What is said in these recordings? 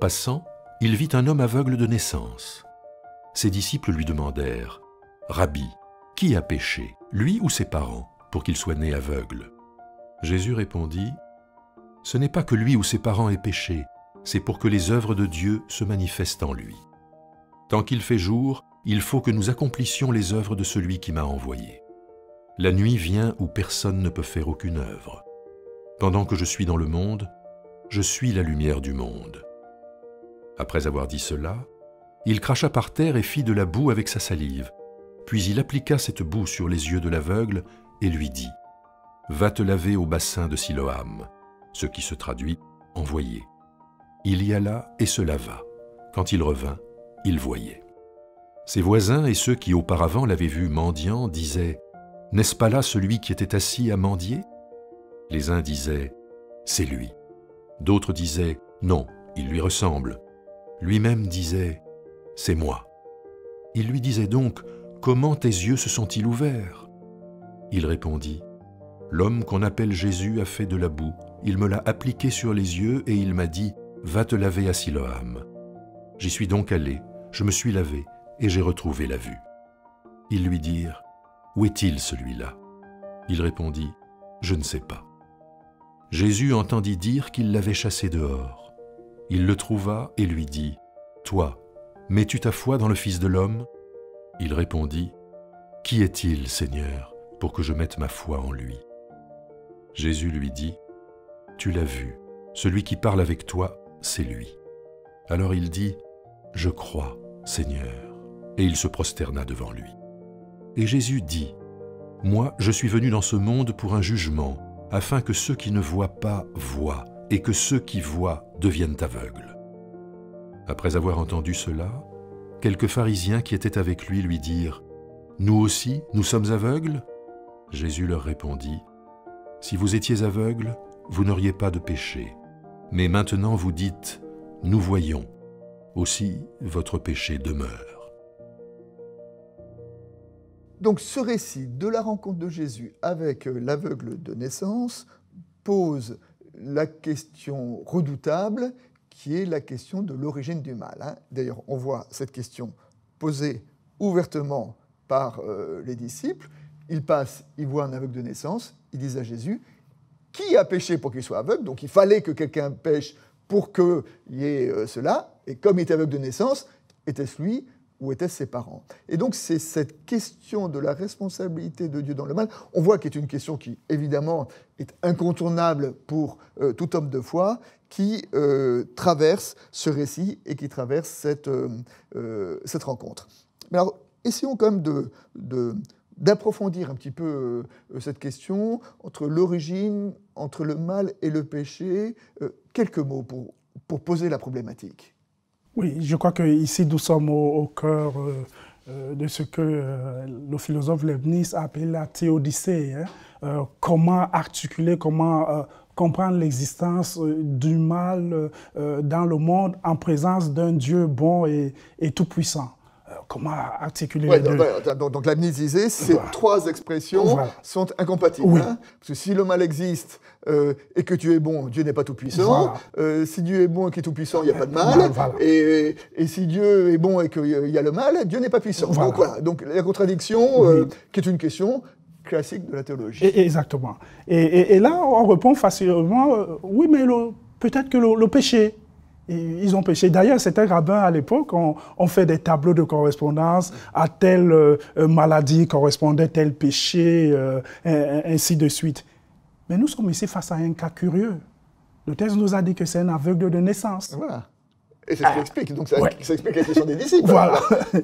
passant, il vit un homme aveugle de naissance. Ses disciples lui demandèrent, Rabbi, qui a péché, lui ou ses parents, pour qu'il soit né aveugle Jésus répondit, Ce n'est pas que lui ou ses parents aient péché, c'est pour que les œuvres de Dieu se manifestent en lui. Tant qu'il fait jour, il faut que nous accomplissions les œuvres de celui qui m'a envoyé. La nuit vient où personne ne peut faire aucune œuvre. Pendant que je suis dans le monde, je suis la lumière du monde. Après avoir dit cela, il cracha par terre et fit de la boue avec sa salive. Puis il appliqua cette boue sur les yeux de l'aveugle et lui dit « Va te laver au bassin de Siloam », ce qui se traduit « envoyé ». Il y alla et se lava. Quand il revint, il voyait. Ses voisins et ceux qui auparavant l'avaient vu mendiant disaient « N'est-ce pas là celui qui était assis à mendier ?» Les uns disaient « C'est lui ». D'autres disaient « Non, il lui ressemble ». Lui-même disait ⁇ C'est moi ⁇ Il lui disait donc ⁇ Comment tes yeux se sont-ils ouverts ?⁇ Il répondit ⁇ L'homme qu'on appelle Jésus a fait de la boue, il me l'a appliquée sur les yeux et il m'a dit ⁇ Va te laver à Siloam ⁇ J'y suis donc allé, je me suis lavé et j'ai retrouvé la vue. Ils lui dirent ⁇ Où est-il celui-là ?⁇ Il répondit ⁇ Je ne sais pas. Jésus entendit dire qu'il l'avait chassé dehors il le trouva et lui dit, Toi, mets-tu ta foi dans le Fils de l'homme Il répondit, Qui est-il, Seigneur, pour que je mette ma foi en lui Jésus lui dit, Tu l'as vu, celui qui parle avec toi, c'est lui. Alors il dit, Je crois, Seigneur, et il se prosterna devant lui. Et Jésus dit, Moi, je suis venu dans ce monde pour un jugement, afin que ceux qui ne voient pas voient, et que ceux qui voient deviennent aveugles. Après avoir entendu cela, quelques pharisiens qui étaient avec lui lui dirent ⁇ Nous aussi, nous sommes aveugles ?⁇ Jésus leur répondit ⁇ Si vous étiez aveugles, vous n'auriez pas de péché. Mais maintenant vous dites ⁇ Nous voyons ⁇ aussi votre péché demeure. Donc ce récit de la rencontre de Jésus avec l'aveugle de naissance pose la question redoutable qui est la question de l'origine du mal. Hein. D'ailleurs, on voit cette question posée ouvertement par euh, les disciples. Ils passent, ils voient un aveugle de naissance, ils disent à Jésus, qui a péché pour qu'il soit aveugle Donc il fallait que quelqu'un pêche pour qu'il y ait euh, cela. Et comme il est aveugle de naissance, était-ce lui où étaient ses parents. Et donc c'est cette question de la responsabilité de Dieu dans le mal, on voit qu'est une question qui évidemment est incontournable pour euh, tout homme de foi, qui euh, traverse ce récit et qui traverse cette, euh, cette rencontre. Mais alors essayons quand même d'approfondir un petit peu cette question entre l'origine, entre le mal et le péché. quelques mots pour, pour poser la problématique. Oui, je crois que ici nous sommes au, cœur euh, euh, de ce que euh, le philosophe Leibniz a appelé la théodicée. Hein. comment articuler, comment comprendre l'existence du mal dans le monde en présence d'un Dieu bon et tout-puissant comment articuler les deux Donc, donc, ces trois expressions sont incompatibles. Hein. Parce que si le mal existe euh, et que Dieu est bon, Dieu n'est pas tout-puissant. Euh, si Dieu est bon et qu'il est tout-puissant, il n'y a pas de mal. Et, si Dieu est bon et qu'il y a le mal, Dieu n'est pas puissant. Donc donc la contradiction, euh, qui est une question classique de la théologie. exactement. Et, là, on répond facilement, oui, mais peut-être que le péché, ils ont péché. D'ailleurs, c'était rabbin à l'époque, on, fait des tableaux de correspondance à telle euh, maladie correspondait tel péché, euh, ainsi de suite. Mais nous sommes ici face à un cas curieux. Le texte nous a dit que c'est un aveugle de naissance. Voilà. Et c'est ce qui ah. explique. Donc ça, explique la question des disciples. Voilà.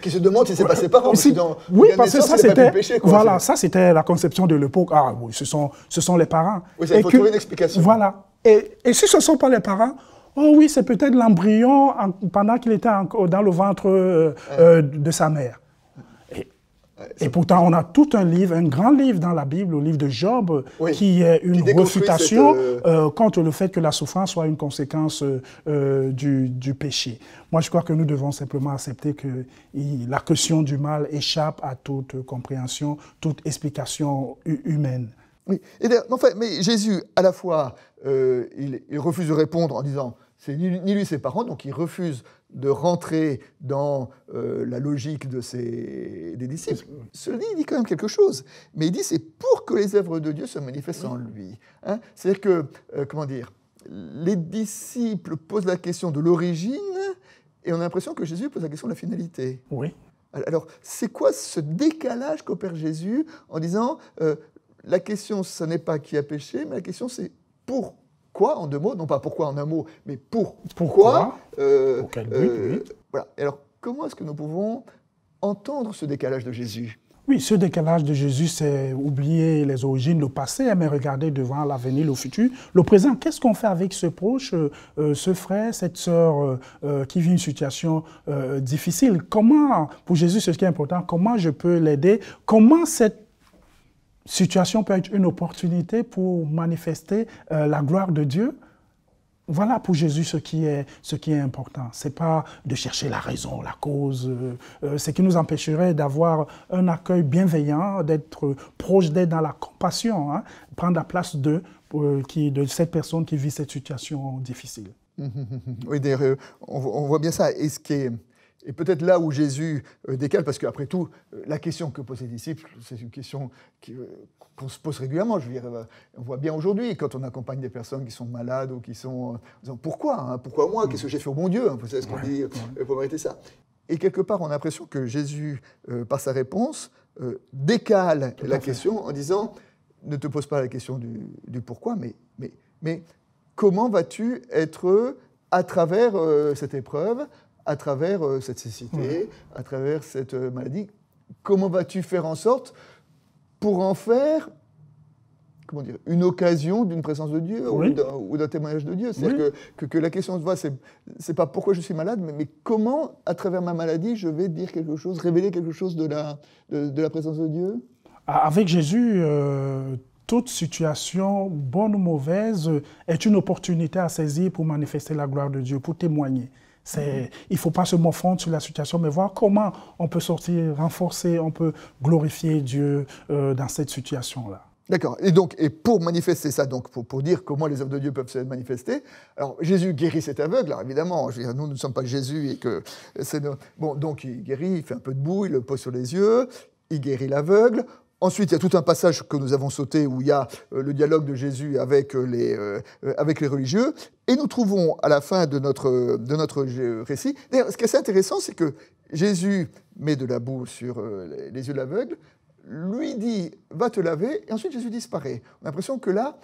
qui se demandent si c'est passé par aussi. oui, parce que ça c'était. Voilà, ça c'était la conception de l'époque. Ah oui, ce sont, ce sont les parents. Oui, ça, il faut trouver une explication. Voilà. Et, et si ce ne sont pas les parents, Oh oui, c'est peut-être l'embryon pendant qu'il était dans le ventre euh, euh, de sa mère. Et pourtant, on a tout un livre, un grand livre dans la Bible, le livre de Job, qui est une réfutation euh, contre le fait que la souffrance soit une conséquence du, péché. Moi, je crois que nous devons simplement accepter que la question du mal échappe à toute compréhension, toute explication humaine. Oui, fait, mais Jésus, à la fois, il refuse de répondre en disant c'est ni lui ses parents, donc il refuse de rentrer dans euh, la logique de ses, des disciples. Cela dit, il dit quand même quelque chose, mais il dit c'est pour que les œuvres de Dieu se manifestent en lui. Hein. C'est-à-dire que, euh, comment dire, les disciples posent la question de l'origine et on a l'impression que Jésus pose la question de la finalité. Oui. Alors, c'est quoi ce décalage qu'opère Jésus en disant euh, la question, ce n'est pas qui a péché, mais la question, c'est pour quoi en deux mots, non pas pourquoi en un mot, mais pour pourquoi. Euh, euh, voilà. Alors comment est-ce que nous pouvons entendre ce décalage de Jésus Oui, ce décalage de Jésus, c'est oublier les origines, le passé, hein, mais regarder devant l'avenir, le futur, le présent. Qu'est-ce qu'on fait avec ce proche, euh, ce frère, cette sœur qui vit une situation difficile Comment, pour Jésus, c'est ce qui est important, comment je peux l'aider Comment cette situation peut être une opportunité pour manifester euh, la gloire de Dieu. Voilà pour Jésus ce qui est, ce qui est important. Ce n'est pas de chercher la raison, la cause, euh, euh, ce qui nous empêcherait d'avoir un accueil bienveillant, d'être proche, d'être dans la compassion, hein. prendre la place de, qui, de cette personne qui vit cette situation difficile. Oui, on, voit bien ça. Et ce qui et peut-être là où Jésus euh, décale, parce qu'après tout, euh, la question que posent les disciples, c'est une question euh, qu'on se pose régulièrement. Je veux dire, on voit bien aujourd'hui, quand on accompagne des personnes qui sont malades ou qui sont. En disant, pourquoi hein, Pourquoi moi Qu'est-ce que j'ai fait au bon Dieu C'est hein, ce qu'on dit pour mériter ça. Et quelque part, on a l'impression que Jésus, par sa réponse, décale la question en disant ne te pose pas la question du, pourquoi, mais, mais, comment vas-tu être à travers cette épreuve euh, à travers cette cécité, à travers cette maladie. Comment vas-tu faire en sorte pour en faire comment dire, une occasion d'une présence de Dieu ou d'un témoignage de Dieu. C'est-à-dire que, que, la question de voit, c'est n'est pas pourquoi je suis malade, mais, comment, à travers ma maladie, je vais dire quelque chose, révéler quelque chose de la, de, la présence de Dieu Avec Jésus, euh, toute situation, bonne ou mauvaise, euh, est une opportunité à saisir pour manifester la gloire de Dieu, pour témoigner. Il ne faut pas se morfondre sur la situation, mais voir comment on peut sortir, renforcer, on peut glorifier Dieu euh, dans cette situation-là. D'accord. Et donc, et pour manifester ça, donc pour, dire comment les œuvres de Dieu peuvent se manifester, alors Jésus guérit cet aveugle, alors évidemment, nous, ne sommes pas Jésus et que c'est... Bon, donc il guérit, il fait un peu de boue, il le pose sur les yeux, il guérit l'aveugle. Ensuite, il y a tout un passage que nous avons sauté où il y a euh, le dialogue de Jésus euh, euh, avec, les, religieux. Et nous trouvons à la fin de notre, de notre récit. D'ailleurs, ce qui est assez intéressant, c'est que Jésus met de la boue sur les yeux de l'aveugle, lui dit va te laver, et ensuite Jésus disparaît. On a l'impression que là,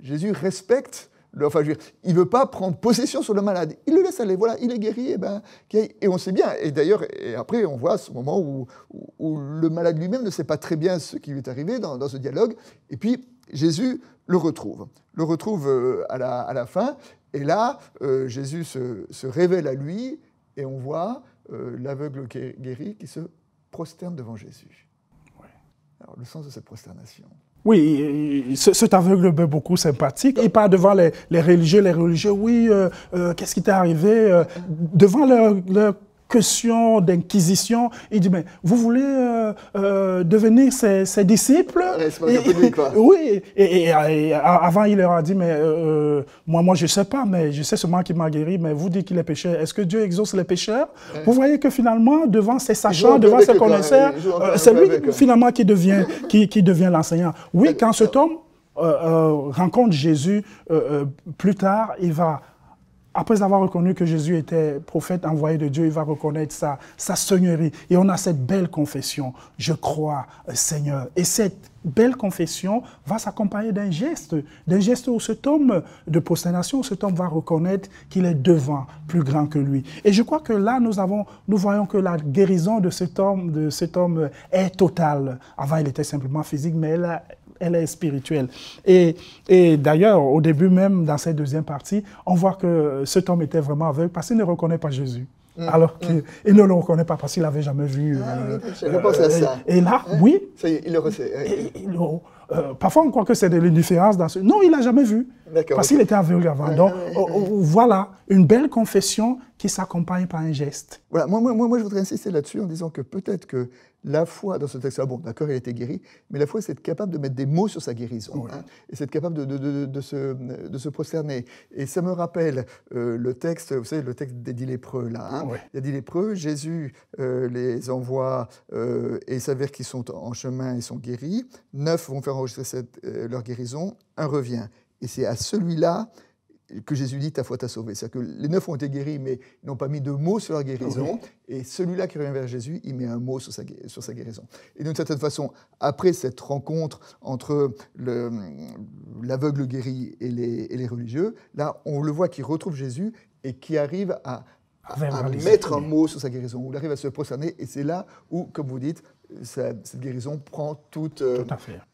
Jésus respecte dire, il ne veut pas prendre possession sur le malade. Il le laisse aller. Voilà, il est guéri. Et, eh ben, et on sait bien. Et d'ailleurs, et après, on voit ce moment où, le malade lui-même ne sait pas très bien ce qui lui est arrivé dans, ce dialogue. Et puis, Jésus le retrouve. Le retrouve euh, à la, fin. Et là, euh, Jésus se, révèle à lui. Et on voit euh, l'aveugle guéri qui se prosterne devant Jésus. Alors, le sens de cette prosternation. Oui, cet aveugle est beaucoup sympathique. Il part devant les, religieux, les religieux, oui, euh, euh, qu'est-ce qui t'est arrivé euh, Devant leur question d'inquisition. Il dit, mais vous voulez euh, euh, devenir ses, disciples Oui, et, avant, il leur a dit, mais euh, moi, moi, je sais pas, mais je sais seulement qu'il m'a guéri, mais vous dites qu'il est pécheur. Est-ce que Dieu exauce les pécheurs Vous voyez que finalement, devant ses sachants, devant ses connaisseurs, c'est lui finalement qui devient, qui, qui devient l'enseignant. Oui, quand cet homme rencontre Jésus plus tard, il va après avoir reconnu que Jésus était prophète envoyé de Dieu, il va reconnaître sa, sa seigneurie. Et on a cette belle confession, je crois, euh, Seigneur. Et cette belle confession va s'accompagner d'un geste, d'un geste où cet homme de prosternation, cet homme va reconnaître qu'il est devant, plus grand que lui. Et je crois que là, nous, avons, nous voyons que la guérison de cet homme, de cet homme est totale. Avant, il était simplement physique, mais elle a elle est spirituelle. Et, et d'ailleurs, au début même, dans cette deuxième partie, on voit que cet homme était vraiment aveugle parce qu'il ne reconnaît pas Jésus. Mm. alors mm. qu'il ne le reconnaît pas parce qu'il l'avait jamais vu. Ah, euh, je euh, ça. Et, là, hein? oui. Ça il le reçoit, euh, parfois, on croit que c'est de l'indifférence. Dans ce... Non, il l'a jamais vu. Parce qu'il était aveugle avant. Donc, oh, oh, voilà, une belle confession qui s'accompagne par un geste. Voilà, moi, moi, moi je voudrais insister là-dessus en disant que peut-être que la foi dans ce texte-là, ah bon, d'accord, il a été guéri, mais la foi, c'est être capable de mettre des mots sur sa guérison, hein, et c'est être capable de, de, de, se, de se prosterner. Et ça me rappelle euh, le texte, vous savez, le texte des dix lépreux, là. Hein. Il y a dix lépreux, Jésus euh, les envoie euh, et il s'avère qu'ils sont en chemin et sont guéris. Neuf vont faire enregistrer cette, leur guérison, un revient. Et c'est à celui-là que Jésus dit, ta foi t'a sauvé. C'est-à-dire que les neuf ont été guéris, mais ils n'ont pas mis de mot sur leur guérison. Ah et celui-là qui revient vers Jésus, il met un mot sur sa, sur sa guérison. Et d'une certaine façon, après cette rencontre entre l'aveugle guéri et les, religieux, là, on le voit qui retrouve Jésus et qui arrive à, mettre un mot sur sa guérison, où il arrive à se prosterner, et c'est là où, comme vous dites, cette guérison prend toute, euh,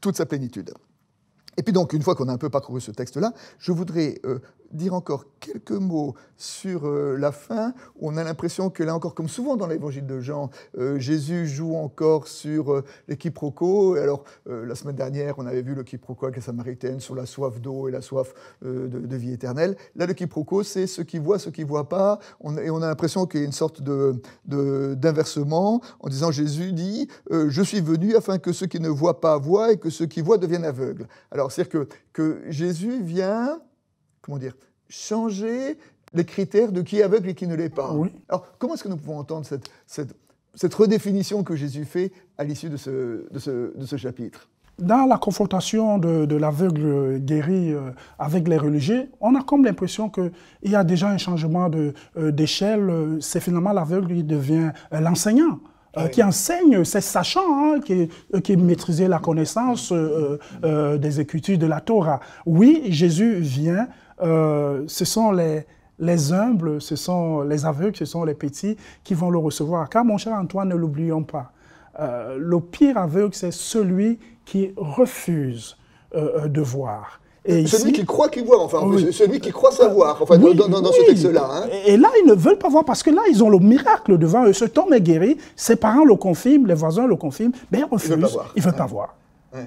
toute sa plénitude. Et puis donc, une fois qu'on a un peu parcouru ce texte-là, je voudrais euh, dire encore quelques mots sur euh, la fin. On a l'impression que là encore, comme souvent dans l'évangile de Jean, euh, Jésus joue encore sur euh, les quiproquos. Alors, la semaine dernière, on avait vu le quiproquo avec la Samaritaine sur la soif d'eau et la soif de, vie éternelle. Là, le quiproquo, c'est ceux qui voient, ceux qui ne voient pas. et on a l'impression qu'il y a une sorte d'inversement de, d'inversement en disant Jésus dit Je suis venu afin que ceux qui ne voient pas voient et que ceux qui voient deviennent aveugles. Alors, c'est-à-dire que, que Jésus vient comment dire, changer les critères de qui est aveugle et qui ne l'est pas. Alors, comment est-ce que nous pouvons entendre cette, cette, redéfinition que Jésus fait à l'issue de ce, de, ce, de ce, chapitre Dans la confrontation de, l'aveugle guéri euh, avec les religieux, on a comme l'impression qu'il y a déjà un changement euh, d'échelle. C'est finalement l'aveugle qui devient euh, l'enseignant. Ah qui enseigne, c'est sachant, hein, qui, qui maîtrisait la connaissance des écritures de la Torah. Oui, Jésus vient euh, ce sont les, humbles, ce sont les aveugles, ce sont les petits qui vont le recevoir. Car mon cher Antoine, ne l'oublions pas, euh, le pire aveugle, c'est celui qui refuse euh, de voir. Et celui qui croit qu'il voit, enfin, celui qui croit savoir, dans, ce texte-là. Hein. Et là, ils ne veulent pas voir parce que là, ils ont le miracle devant eux. Ce homme est guéri, ses parents le confirment, les voisins le confirment, mais ils refusent, ils veulent pas voir.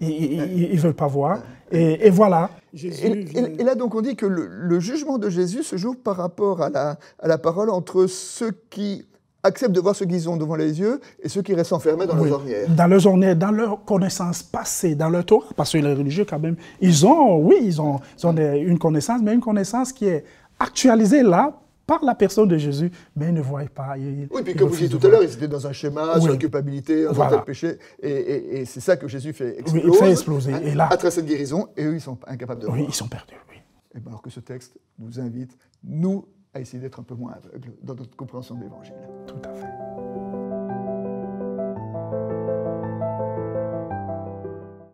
Ils ne veulent pas voir. Et, voilà. et, là, donc, on dit que le, jugement de Jésus se joue par rapport à la, parole entre ceux qui acceptent de voir ce qu'ils ont devant les yeux et ceux qui restent enfermés dans leurs ornières. Dans leurs ornières, dans leur connaissance passée, dans leur Torah, parce que les religieux, quand même, ils ont, oui, ils ont, une connaissance, mais une connaissance qui est actualisée là par la personne de Jésus, mais ils ne voient pas. oui, puis comme vous disiez tout à l'heure, ils étaient dans un schéma oui. sur la culpabilité, un péché, et, et, c'est ça que Jésus fait exploser. Oui, il fait exploser. Et là, à travers cette guérison, et eux, ils sont incapables de Oui, ils sont perdus, oui. Ben alors que ce texte nous invite, nous, à essayer d'être un peu moins aveugles dans notre compréhension de l'Évangile. Tout à fait.